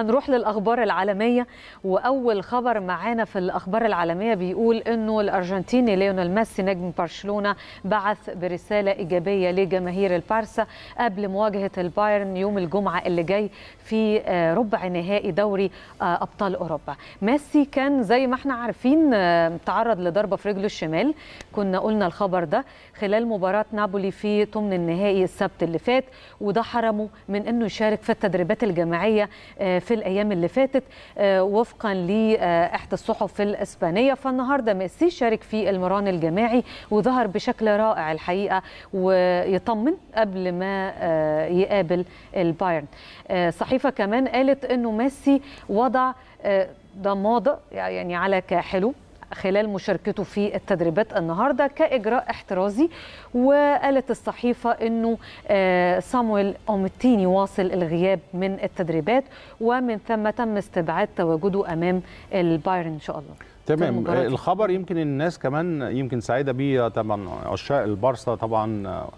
هنروح للأخبار العالمية وأول خبر معانا في الأخبار العالمية بيقول أنه الأرجنتيني ليونيل ميسي نجم برشلونة بعث برسالة إيجابية لجماهير البارسا قبل مواجهة البايرن يوم الجمعة اللي جاي في آه، ربع نهائي دوري آه، أبطال أوروبا ميسي كان زي ما احنا عارفين آه، تعرض لضربة في رجله الشمال كنا قلنا الخبر ده خلال مباراة نابولي في ثمن النهائي السبت اللي فات وده حرمه من أنه يشارك في التدريبات الجماعية في في الايام اللي فاتت آه، وفقا لاحدى الصحف الاسبانيه فالنهارده ميسي شارك في المران الجماعي وظهر بشكل رائع الحقيقه ويطمن قبل ما آه، يقابل البايرن آه، صحيفه كمان قالت انه ميسي وضع ضماده يعني على كاحله خلال مشاركته في التدريبات النهارده كاجراء احترازي وقالت الصحيفه انه آه، صامويل اومتيني واصل الغياب من التدريبات ومن ثم تم استبعاد تواجده امام البايرن ان شاء الله تمام الخبر يمكن الناس كمان يمكن سعيده بيه طبعا عشاق البارسا طبعا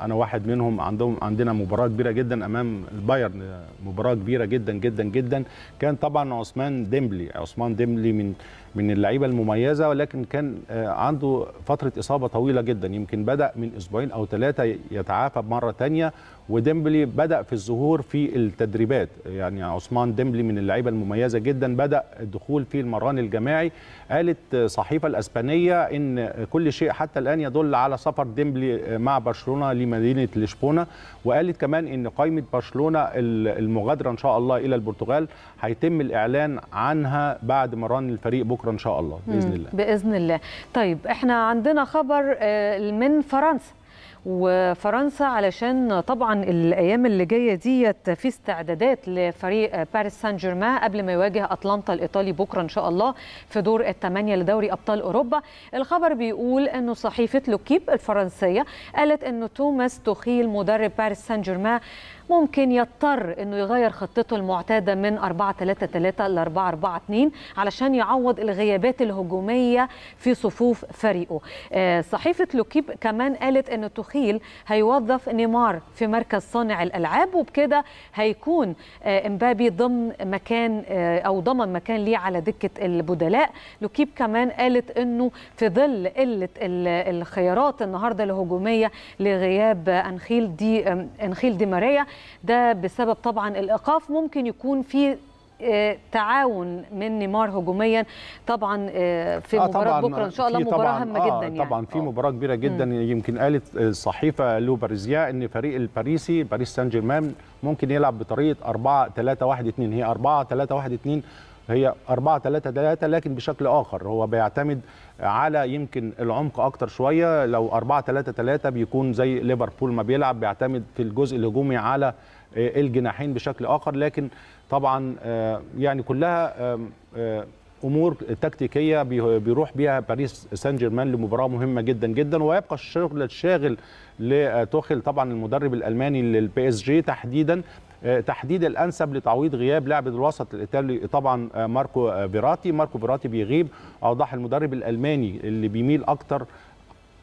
انا واحد منهم عندهم عندنا مباراه كبيره جدا امام البايرن مباراه كبيره جدا جدا جدا كان طبعا عثمان ديمبلي عثمان ديمبلي من من اللعيبه المميزه ولكن كان آه، عنده فتره اصابه طويله جدا يمكن بدا من اسبوعين او ثلاثه يتعافى مره ثانيه وديمبلي بدا في الظهور في التدريبات يعني عثمان ديمبلي من اللعيبه المميزه جدا بدا الدخول في المران الجماعي قالت آه، صحيفه الاسبانيه ان آه، كل شيء حتى الان يدل على سفر ديمبلي مع برشلونه لمدينه لشبونه وقالت كمان ان قائمه برشلونه المغادره ان شاء الله الى البرتغال هيتم الاعلان عنها بعد مران الفريق بكره بكره ان شاء الله باذن الله باذن الله طيب احنا عندنا خبر آه، من فرنسا وفرنسا علشان طبعا الايام اللي جايه ديت في استعدادات لفريق باريس سان جيرمان قبل ما يواجه اتلانتا الايطالي بكره ان شاء الله في دور الثمانيه لدوري ابطال اوروبا الخبر بيقول انه صحيفه لوكيب الفرنسيه قالت انه توماس توخيل مدرب باريس سان جيرمان ممكن يضطر انه يغير خطته المعتاده من 4 3 3 ل 4 4 2 علشان يعوض الغيابات الهجوميه في صفوف فريقه آه، صحيفه لوكيب كمان قالت ان تخيل هيوظف نيمار في مركز صانع الالعاب وبكده هيكون آه، امبابي ضمن مكان آه، او ضمن مكان ليه على دكه البدلاء لوكيب كمان قالت انه في ظل قله الخيارات النهارده الهجوميه لغياب انخيل دي انخيل دي ماريا ده بسبب طبعا الايقاف ممكن يكون في آه، تعاون من نيمار هجوميا طبعا آه، في آه مباراه طبعاً بكره ان شاء الله مباراه هامه آه جدا يعني طبعا في آه. مباراه كبيره جدا مم. يمكن قالت الصحيفه لو باريزيا ان فريق الباريسي باريس سان جيرمان ممكن يلعب بطريقه 4 3 1 2 هي 4 3 1 2 هي 4 3 3 لكن بشكل اخر هو بيعتمد على يمكن العمق اكتر شويه لو 4 3 3 بيكون زي ليفربول ما بيلعب بيعتمد في الجزء الهجومي على آه، الجناحين بشكل اخر لكن طبعا آه، يعني كلها امور تكتيكيه بيروح بيها باريس سان جيرمان لمباراه مهمه جدا جدا ويبقى الشغل الشاغل لتوخل طبعا المدرب الالماني للبي اس جي تحديدا آه، تحديد الانسب لتعويض غياب لاعب الوسط الايطالي طبعا آه، ماركو آه، فيراتي ماركو فيراتي بيغيب اوضح المدرب الالماني اللي بيميل اكتر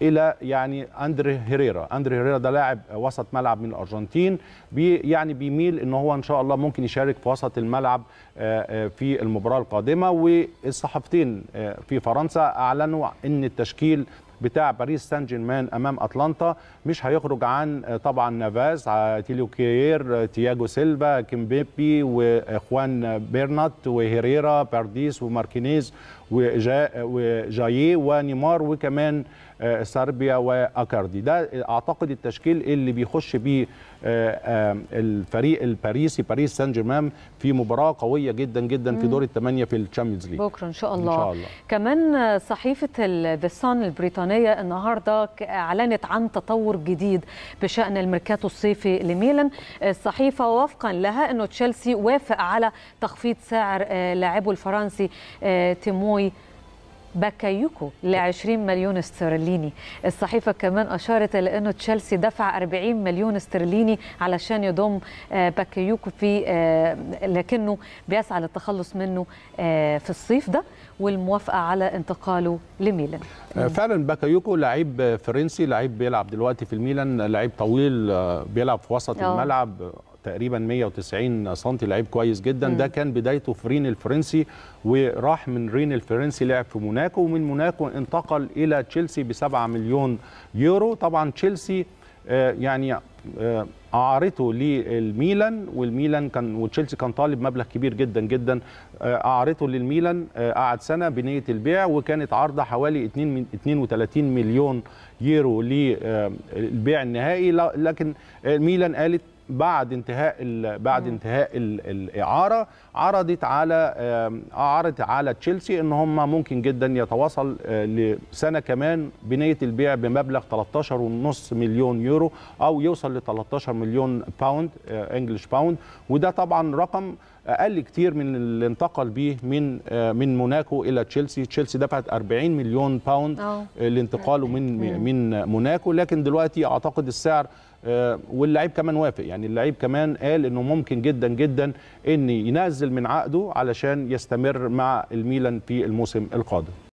الى يعني اندري هيريرا اندري هيريرا ده لاعب وسط ملعب من الارجنتين بي يعني بيميل ان هو ان شاء الله ممكن يشارك في وسط الملعب آه، آه، في المباراه القادمه والصحفتين آه، في فرنسا اعلنوا ان التشكيل بتاع باريس سان جيرمان امام اتلانتا مش هيخرج عن طبعا نافاز تيليو كيير تياجو سيلفا كيمبيبي واخوان بيرنات وهيريرا بارديس وماركينيز وجايي ونيمار وكمان صربيا آه، واكاردي ده اعتقد التشكيل اللي بيخش بيه آه، الفريق الباريسي باريس سان جيرمان في مباراه قويه جدا جدا في دور الثمانيه في الشامبيونز ليج بكره ان شاء الله ان شاء الله كمان صحيفه الفيسان البريطانيه النهارده اعلنت عن تطور جديد بشان الميركاتو الصيفي لميلان آه، الصحيفه وفقا لها انه تشيلسي وافق على تخفيض سعر لاعبه الفرنسي تيموي باكايوكو ل 20 مليون استرليني الصحيفة كمان أشارت لأنه تشيلسي دفع 40 مليون استرليني علشان يضم آه، باكايوكو في آه، لكنه بيسعى للتخلص منه آه، في الصيف ده والموافقة على انتقاله لميلان فعلا باكايوكو لعيب فرنسي لعيب بيلعب دلوقتي في الميلان لعيب طويل بيلعب في وسط أوه. الملعب تقريبا 190 سم لعيب كويس جدا مم. ده كان بدايته في رين الفرنسي وراح من رين الفرنسي لعب في موناكو ومن موناكو انتقل الى تشيلسي ب 7 مليون يورو طبعا تشيلسي آه، يعني آه، اعارته للميلان والميلان كان وتشيلسي كان طالب مبلغ كبير جدا جدا آه، اعارته للميلان قعد سنه بنيه البيع وكانت عارضه حوالي 2 32 مليون يورو للبيع النهائي لكن ميلان قالت بعد انتهاء بعد انتهاء الاعاره عرضت على عرضت على تشيلسي ان هم ممكن جدا يتواصل آه، لسنه كمان بنيه البيع بمبلغ 13.5 مليون يورو او يوصل ل 13 مليون باوند انجلش باوند وده طبعا رقم اقل كتير من اللي انتقل بيه من آه، من موناكو الى تشيلسي تشيلسي دفعت 40 مليون باوند آه، لانتقاله من من موناكو لكن دلوقتي اعتقد السعر آه، واللعيب كمان وافق يعني اللعيب كمان قال انه ممكن جدا جدا ان ينزل من عقده علشان يستمر مع الميلان في الموسم القادم